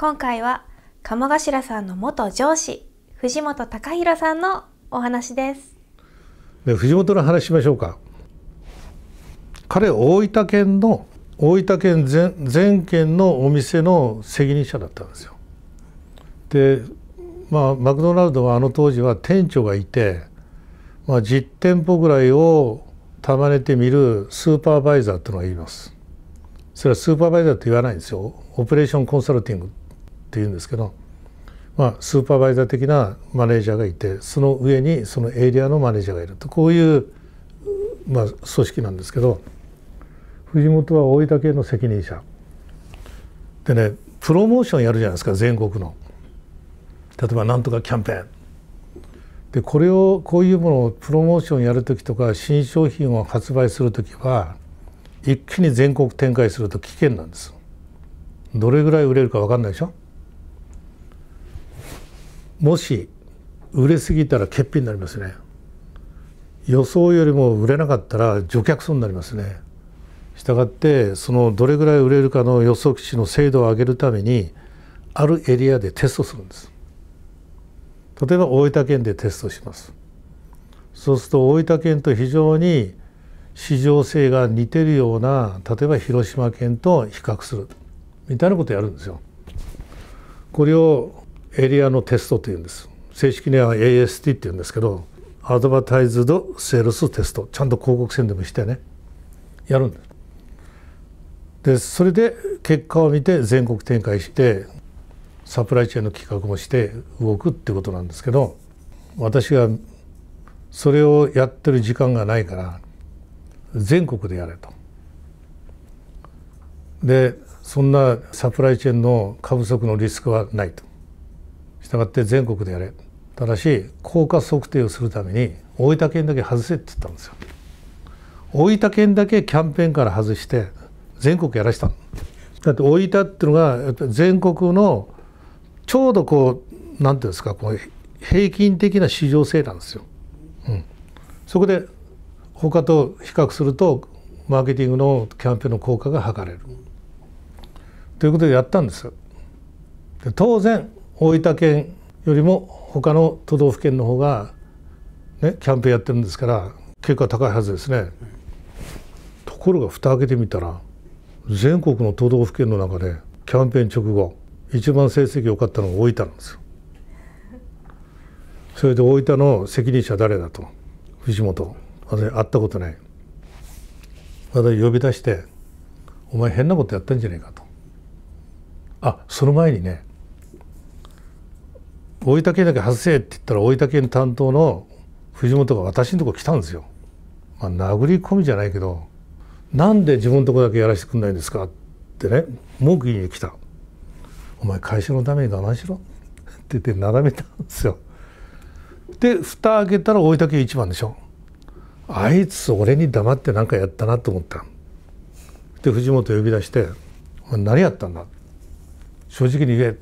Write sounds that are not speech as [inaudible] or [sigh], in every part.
今回は鴨頭さんの元上司藤本隆弘さんのお話ですで藤本の話しましょうか彼大分県の大分県全全県のお店の責任者だったんですよでまあマクドナルドはあの当時は店長がいて、まあ、10店舗ぐらいを束ねてみるスーパーバイザーというのがいますそれはスーパーバイザーって言わないんですよオペレーションコンサルティングっていうんですけど、まあ、スーパーバイザー的なマネージャーがいてその上にそのエリアのマネージャーがいるとこういう、まあ、組織なんですけど藤本は大分県の責任者でねプロモーションやるじゃないですか全国の例えばなんとかキャンペーンでこれをこういうものをプロモーションやる時とか新商品を発売する時は一気に全国展開すると危険なんですどれぐらい売れるか分かんないでしょもし売れすぎたら欠品になりますね予想よりも売れなかったら除却損になりますねしたがってそのどれぐらい売れるかの予測値の精度を上げるためにあるエリアでテストするんです例えば大分県でテストしますそうすると大分県と非常に市場性が似てるような例えば広島県と比較するみたいなことをやるんですよこれをエリアのテストというんです正式には AST っていうんですけどアドバタイズド・セールス・テストちゃんと広告宣伝もしてねやるんですでそれで結果を見て全国展開してサプライチェーンの企画もして動くってことなんですけど私がそれをやってる時間がないから全国でやれと。でそんなサプライチェーンの過不足のリスクはないと。したがって全国でやれただし効果測定をするために大分県だけ外せって言ったんですよ大分県だけキャンペーンから外して全国やらしただって大分っていうのが全国のちょうどこう何ていうんですかこう平均的な市場性なんですよ、うん、そこで他と比較するとマーケティングのキャンペーンの効果が測れるということでやったんですで当然大分県よりも他の都道府県の方が、ね、キャンペーンやってるんですから結果高いはずですね。ところが蓋開けてみたら全国の都道府県の中でキャンペーン直後一番成績良かったのが大分なんですよ。それで大分の責任者誰だと藤本私会ったことない私呼び出して「お前変なことやったんじゃないか」と。あその前にね大分県だけ外せって言ったら大分県担当の藤本が私のとこ来たんですよ。まあ、殴り込みじゃないけどなんで自分のとこだけやらせてくんないんですかってね文句言いに来た。お前会社のために我慢しろって言ってなだめたんですよ。で蓋開けたら大分県一番でしょ。あいつ俺に黙って何かやったなと思った。で藤本呼び出して「お前何やったんだ正直に言え」って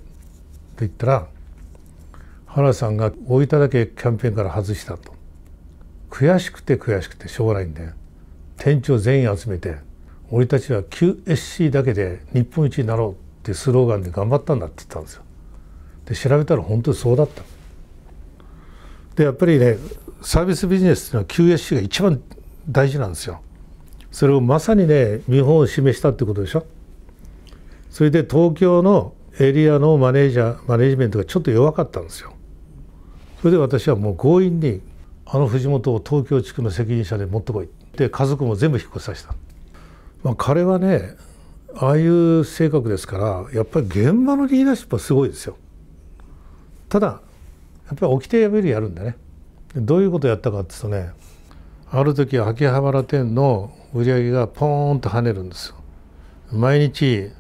言ったら原さんが大分だけキャンペーンから外したと悔しくて悔しくてしょうがないんで店長全員集めて「俺たちは QSC だけで日本一になろう」ってスローガンで頑張ったんだって言ったんですよ。で調べたら本当にそうだった。でやっぱりねサービスビジネスっていうのは QSC が一番大事なんですよ。それをまさにね見本を示したってことでしょ。それで東京のエリアのマネージャーマネジメントがちょっと弱かったんですよ。それで私はもう強引にあの藤本を東京地区の責任者で持ってこいって家族も全部引っ越させた、まあ、彼はねああいう性格ですからやっぱり現場のリーダーシップはすごいですよただやっぱりてやめるやるんだねどういうことをやったかっていうとねある時秋葉原店の売り上げがポーンと跳ねるんですよ毎日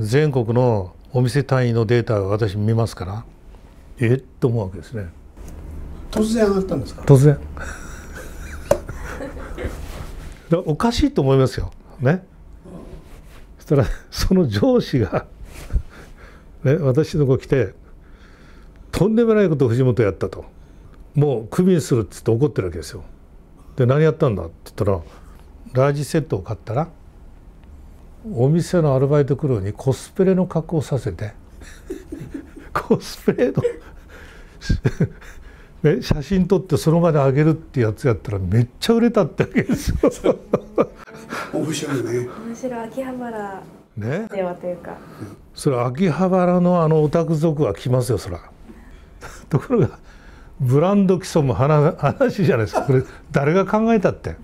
全国のお店単位のデータを私見ますからえっと思うわけですね突然上がったんですか突然 [laughs] おかしいと思いますよねそしたらその上司がね、私の子来てとんでもないこと藤本やったともうクビにするっつって怒ってるわけですよで何やったんだって言ったらラージセットを買ったらお店のアルバイト苦労にコスプレの格好をさせてコスプレので写真撮ってその場であげるってやつやったらめっちゃ売れたってわけですよ面白いね面白い秋葉原ねではというか、それ秋葉原のあのオタク族は来ますよそら [laughs] ところがブランド基競む話じゃないですかこれ誰が考えたって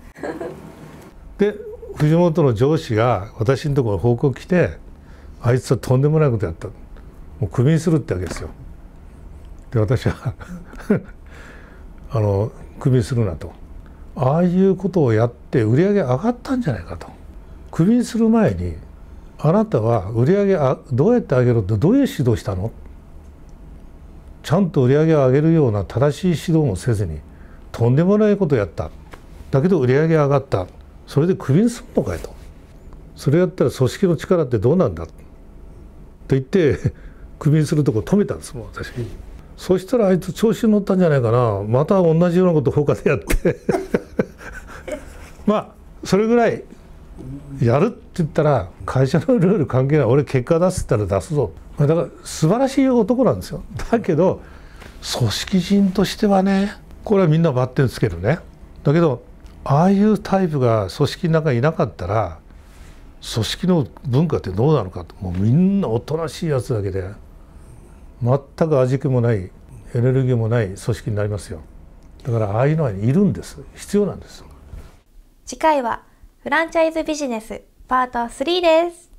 で藤本の上司が私のところに報告来てあいつはとんでもないことやったもうクビにするってわけですよで私はあのクビするなとああいうことをやって売上上がったんじゃないかとクビする前にあなたは売上あどうやって上げろってどういう指導したのちゃんと売上を上げるような正しい指導もせずにとんでもないことをやっただけど売上上がったそれでクビにすんのかいとそれやったら組織の力ってどうなんだと言ってクビにするとこ止めたんですもん私。そしたらあいつ調子に乗ったんじゃないかなまた同じようなこと他でやって [laughs] まあそれぐらいやるって言ったら会社のルール関係ない俺結果出すったら出すぞだから素晴らしい男なんですよだけど組織人としてはねこれはみんなバッテンつけるねだけどああいうタイプが組織の中にいなかったら組織の文化ってどうなのかともうみんなおとなしいやつだけで全く味気もないエネルギーもない組織になりますよだからああいうのはいるんです必要なんです次回はフランチャイズビジネスパート3です